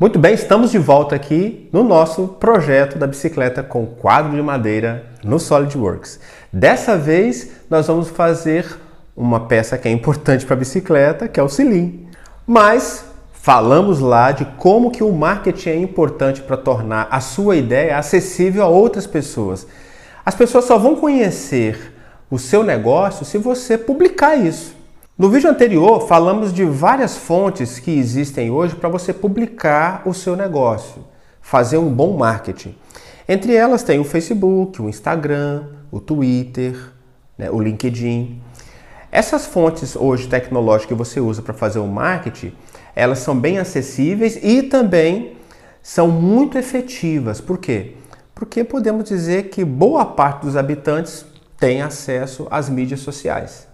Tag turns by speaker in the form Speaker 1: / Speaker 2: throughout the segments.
Speaker 1: Muito bem, estamos de volta aqui no nosso projeto da bicicleta com quadro de madeira no SolidWorks. Dessa vez, nós vamos fazer uma peça que é importante para a bicicleta, que é o cilindro. Mas falamos lá de como que o marketing é importante para tornar a sua ideia acessível a outras pessoas. As pessoas só vão conhecer o seu negócio se você publicar isso. No vídeo anterior, falamos de várias fontes que existem hoje para você publicar o seu negócio, fazer um bom marketing. Entre elas tem o Facebook, o Instagram, o Twitter, né, o LinkedIn. Essas fontes hoje tecnológicas que você usa para fazer o marketing, elas são bem acessíveis e também são muito efetivas. Por quê? Porque podemos dizer que boa parte dos habitantes tem acesso às mídias sociais.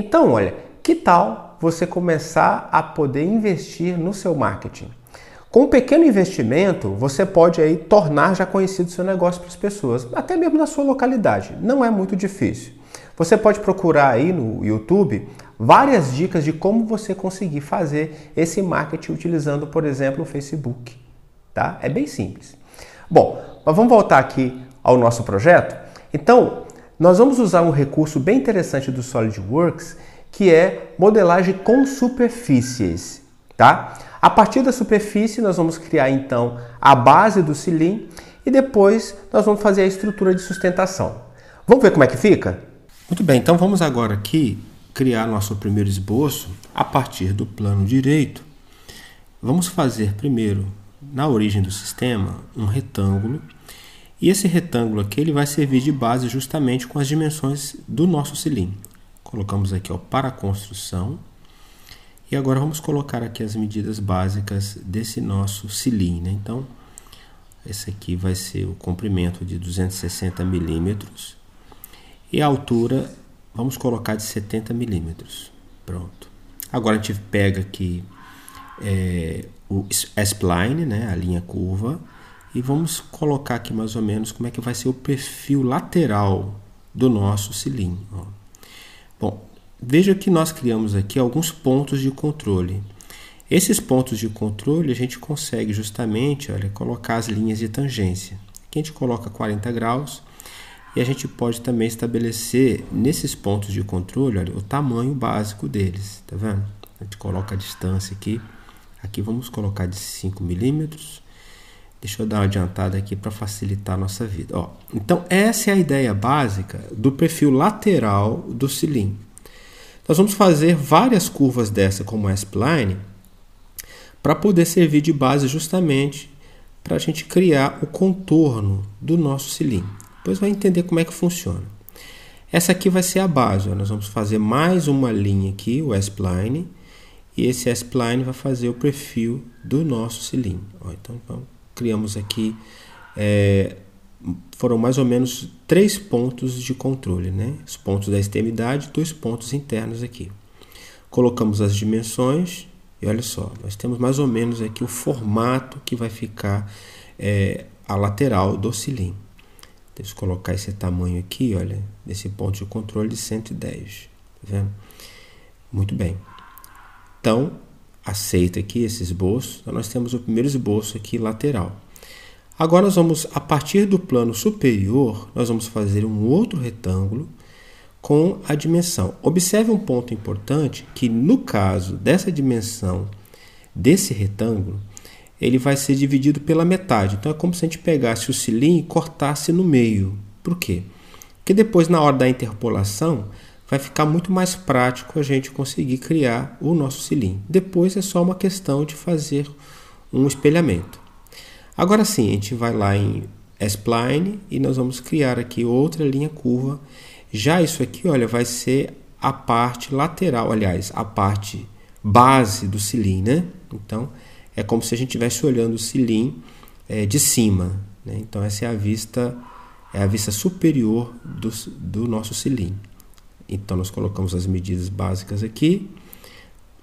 Speaker 1: Então, olha, que tal você começar a poder investir no seu marketing? Com um pequeno investimento, você pode aí tornar já conhecido seu negócio para as pessoas, até mesmo na sua localidade. Não é muito difícil. Você pode procurar aí no YouTube várias dicas de como você conseguir fazer esse marketing utilizando, por exemplo, o Facebook, tá? É bem simples. Bom, mas vamos voltar aqui ao nosso projeto. Então, nós vamos usar um recurso bem interessante do SolidWorks, que é modelagem com superfícies, tá? A partir da superfície, nós vamos criar então a base do cilindro e depois nós vamos fazer a estrutura de sustentação. Vamos ver como é que fica? Muito bem, então vamos agora aqui criar nosso primeiro esboço a partir do plano direito. Vamos fazer primeiro, na origem do sistema, um retângulo e esse retângulo aqui ele vai servir de base justamente com as dimensões do nosso cilindro. Colocamos aqui ó, para construção. E agora vamos colocar aqui as medidas básicas desse nosso cilindro. Né? Então, esse aqui vai ser o comprimento de 260 milímetros. E a altura, vamos colocar de 70 milímetros. Pronto. Agora a gente pega aqui é, o s né? a linha curva e vamos colocar aqui mais ou menos como é que vai ser o perfil lateral do nosso cilindro. Bom, veja que nós criamos aqui alguns pontos de controle. Esses pontos de controle a gente consegue justamente olha, colocar as linhas de tangência. Aqui a gente coloca 40 graus e a gente pode também estabelecer nesses pontos de controle olha, o tamanho básico deles. Tá vendo? A gente coloca a distância aqui. Aqui vamos colocar de 5 milímetros. Deixa eu dar uma adiantada aqui para facilitar a nossa vida. Ó, então, essa é a ideia básica do perfil lateral do cilindro. Nós vamos fazer várias curvas dessa, como S-Pline, para poder servir de base justamente para a gente criar o contorno do nosso cilindro. Depois vai entender como é que funciona. Essa aqui vai ser a base. Ó. Nós vamos fazer mais uma linha aqui, o S-Pline, e esse S-Pline vai fazer o perfil do nosso cilindro. Ó, então, vamos criamos aqui é, foram mais ou menos três pontos de controle, né? Os pontos da extremidade, dois pontos internos aqui. Colocamos as dimensões e olha só, nós temos mais ou menos aqui o formato que vai ficar é, a lateral do cilindro. Deixa eu colocar esse tamanho aqui, olha, nesse ponto de controle de 110, tá vendo? Muito bem. Então, aceita aqui esse esboço. Então, nós temos o primeiro esboço aqui lateral. Agora, nós vamos, a partir do plano superior, nós vamos fazer um outro retângulo com a dimensão. Observe um ponto importante, que no caso dessa dimensão desse retângulo, ele vai ser dividido pela metade. Então, é como se a gente pegasse o cilindro e cortasse no meio. Por quê? Porque depois, na hora da interpolação, vai ficar muito mais prático a gente conseguir criar o nosso cilindro. Depois é só uma questão de fazer um espelhamento. Agora sim, a gente vai lá em spline e nós vamos criar aqui outra linha curva. Já isso aqui, olha, vai ser a parte lateral, aliás, a parte base do cilindro, né? Então, é como se a gente estivesse olhando o cilindro é, de cima. Né? Então, essa é a vista é a vista superior do, do nosso cilindro. Então nós colocamos as medidas básicas aqui,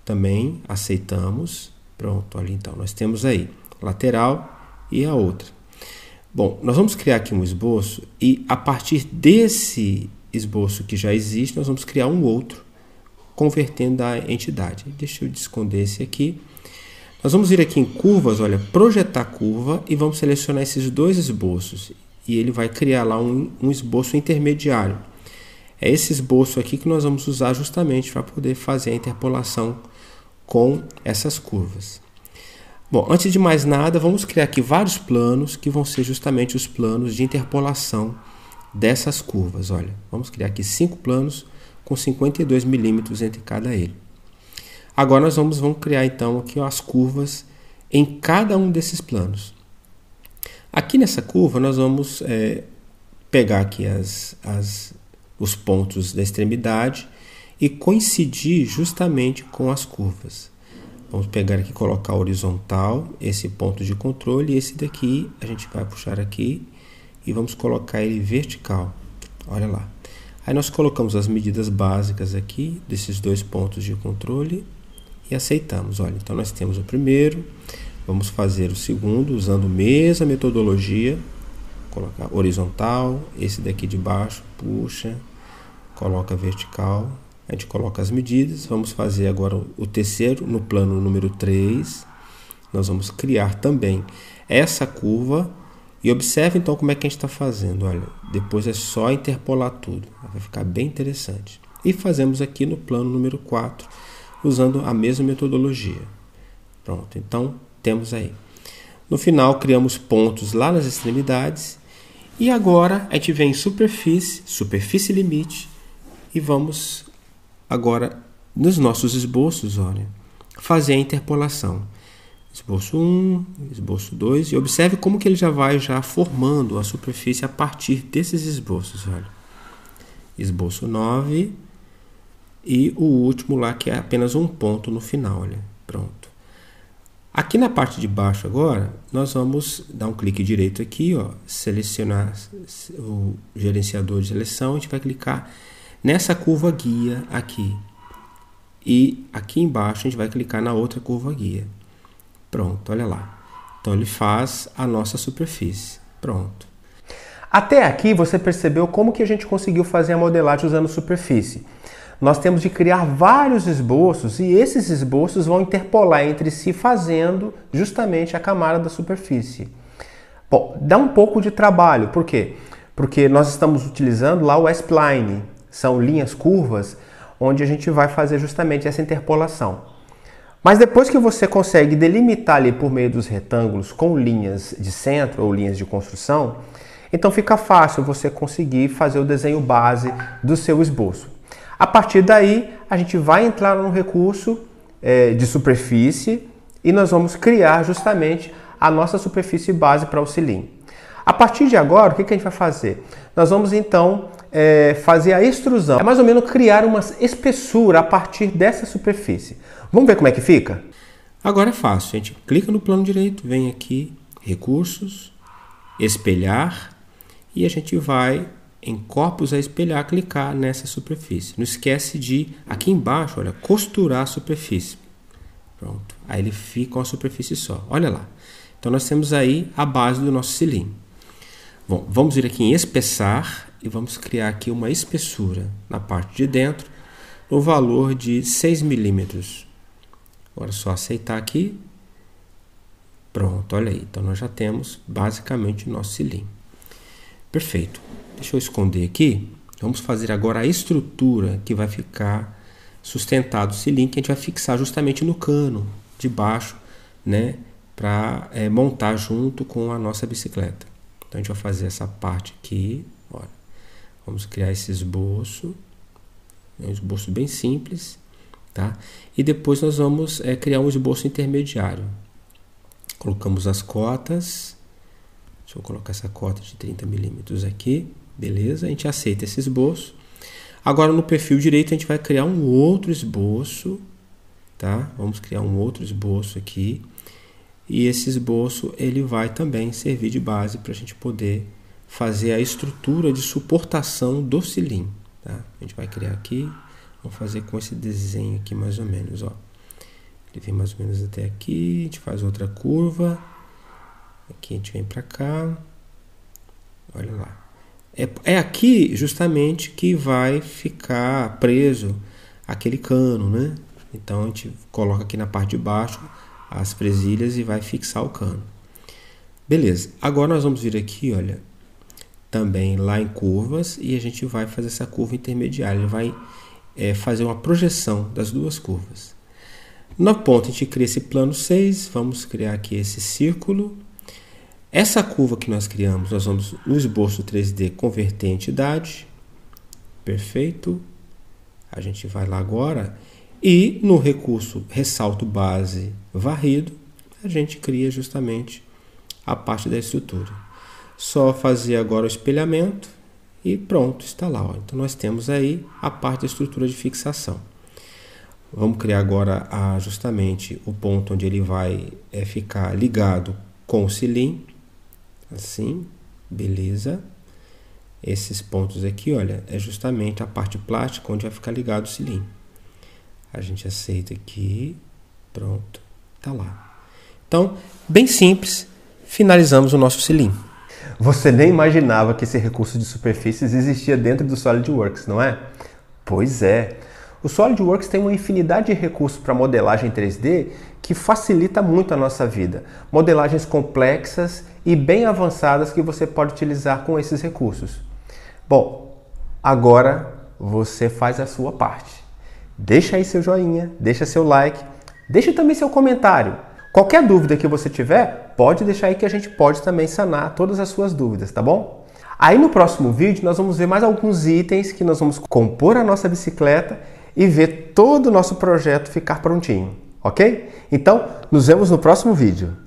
Speaker 1: também aceitamos. Pronto, olha então, nós temos aí lateral e a outra. Bom, nós vamos criar aqui um esboço e a partir desse esboço que já existe, nós vamos criar um outro, convertendo a entidade. Deixa eu esconder esse aqui. Nós vamos vir aqui em curvas, olha, projetar curva e vamos selecionar esses dois esboços. E ele vai criar lá um, um esboço intermediário. É esse esboço aqui que nós vamos usar justamente para poder fazer a interpolação com essas curvas. Bom, antes de mais nada, vamos criar aqui vários planos que vão ser justamente os planos de interpolação dessas curvas. Olha, vamos criar aqui cinco planos com 52 milímetros entre cada ele. Agora nós vamos, vamos criar então aqui ó, as curvas em cada um desses planos. Aqui nessa curva nós vamos é, pegar aqui as, as os pontos da extremidade e coincidir justamente com as curvas. Vamos pegar aqui, colocar horizontal, esse ponto de controle, e esse daqui a gente vai puxar aqui e vamos colocar ele vertical. Olha lá. Aí nós colocamos as medidas básicas aqui desses dois pontos de controle e aceitamos. Olha, então nós temos o primeiro, vamos fazer o segundo usando a mesma metodologia colocar horizontal, esse daqui de baixo, puxa, coloca vertical. A gente coloca as medidas, vamos fazer agora o terceiro no plano número 3. Nós vamos criar também essa curva e observe então como é que a gente está fazendo. Olha, depois é só interpolar tudo, vai ficar bem interessante. E fazemos aqui no plano número 4, usando a mesma metodologia. Pronto, então temos aí. No final, criamos pontos lá nas extremidades e agora a gente vem em superfície, superfície limite e vamos agora nos nossos esboços, olha, fazer a interpolação. Esboço 1, esboço 2 e observe como que ele já vai já formando a superfície a partir desses esboços, olha. Esboço 9 e o último lá que é apenas um ponto no final, olha. Pronto. Aqui na parte de baixo agora, nós vamos dar um clique direito aqui, ó, selecionar o gerenciador de seleção, a gente vai clicar nessa curva guia aqui. E aqui embaixo a gente vai clicar na outra curva guia. Pronto, olha lá. Então ele faz a nossa superfície. Pronto. Até aqui você percebeu como que a gente conseguiu fazer a modelagem usando superfície nós temos de criar vários esboços e esses esboços vão interpolar entre si, fazendo justamente a camada da superfície. Bom, dá um pouco de trabalho, por quê? Porque nós estamos utilizando lá o S-Pline, são linhas curvas, onde a gente vai fazer justamente essa interpolação. Mas depois que você consegue delimitar ali por meio dos retângulos com linhas de centro ou linhas de construção, então fica fácil você conseguir fazer o desenho base do seu esboço. A partir daí, a gente vai entrar num recurso é, de superfície e nós vamos criar justamente a nossa superfície base para o cilindro. A partir de agora, o que, que a gente vai fazer? Nós vamos então é, fazer a extrusão. É mais ou menos criar uma espessura a partir dessa superfície. Vamos ver como é que fica? Agora é fácil, a gente clica no plano direito, vem aqui, recursos, espelhar, e a gente vai em corpos a espelhar, clicar nessa superfície. Não esquece de, aqui embaixo, olha, costurar a superfície. Pronto. Aí ele fica uma superfície só. Olha lá. Então nós temos aí a base do nosso cilindro. Bom, vamos vir aqui em espessar e vamos criar aqui uma espessura na parte de dentro no valor de 6 milímetros. Agora é só aceitar aqui. Pronto, olha aí. Então nós já temos basicamente o nosso cilindro. Perfeito. Deixa eu esconder aqui. Vamos fazer agora a estrutura que vai ficar sustentado esse link. A gente vai fixar justamente no cano de baixo, né? Para é, montar junto com a nossa bicicleta. Então a gente vai fazer essa parte aqui. Olha. Vamos criar esse esboço. É um esboço bem simples. Tá? E depois nós vamos é, criar um esboço intermediário. Colocamos as cotas. Deixa eu colocar essa cota de 30 milímetros aqui. Beleza? A gente aceita esse esboço. Agora no perfil direito a gente vai criar um outro esboço, tá? Vamos criar um outro esboço aqui. E esse esboço ele vai também servir de base para a gente poder fazer a estrutura de suportação do cilindro. Tá? A gente vai criar aqui, vamos fazer com esse desenho aqui mais ou menos, ó. Ele vem mais ou menos até aqui, a gente faz outra curva, aqui a gente vem para cá, olha lá. É, é aqui justamente que vai ficar preso aquele cano, né? Então a gente coloca aqui na parte de baixo as presilhas e vai fixar o cano. Beleza, agora nós vamos vir aqui, olha, também lá em curvas e a gente vai fazer essa curva intermediária, Ele vai é, fazer uma projeção das duas curvas. Na ponta a gente cria esse plano 6, vamos criar aqui esse círculo essa curva que nós criamos, nós vamos no esboço 3D converter entidade. Perfeito. A gente vai lá agora. E no recurso ressalto base varrido, a gente cria justamente a parte da estrutura. Só fazer agora o espelhamento e pronto, está lá. Ó. Então nós temos aí a parte da estrutura de fixação. Vamos criar agora a, justamente o ponto onde ele vai é, ficar ligado com o cilindro. Assim, beleza. Esses pontos aqui, olha, é justamente a parte plástica onde vai ficar ligado o cilindro. A gente aceita aqui, pronto, tá lá. Então, bem simples, finalizamos o nosso cilindro. Você nem imaginava que esse recurso de superfícies existia dentro do SolidWorks, não é? Pois é. O SolidWorks tem uma infinidade de recursos para modelagem 3D que facilita muito a nossa vida. Modelagens complexas e bem avançadas que você pode utilizar com esses recursos. Bom, agora você faz a sua parte. Deixa aí seu joinha, deixa seu like, deixa também seu comentário. Qualquer dúvida que você tiver, pode deixar aí que a gente pode também sanar todas as suas dúvidas, tá bom? Aí no próximo vídeo nós vamos ver mais alguns itens que nós vamos compor a nossa bicicleta e ver todo o nosso projeto ficar prontinho, ok? Então, nos vemos no próximo vídeo.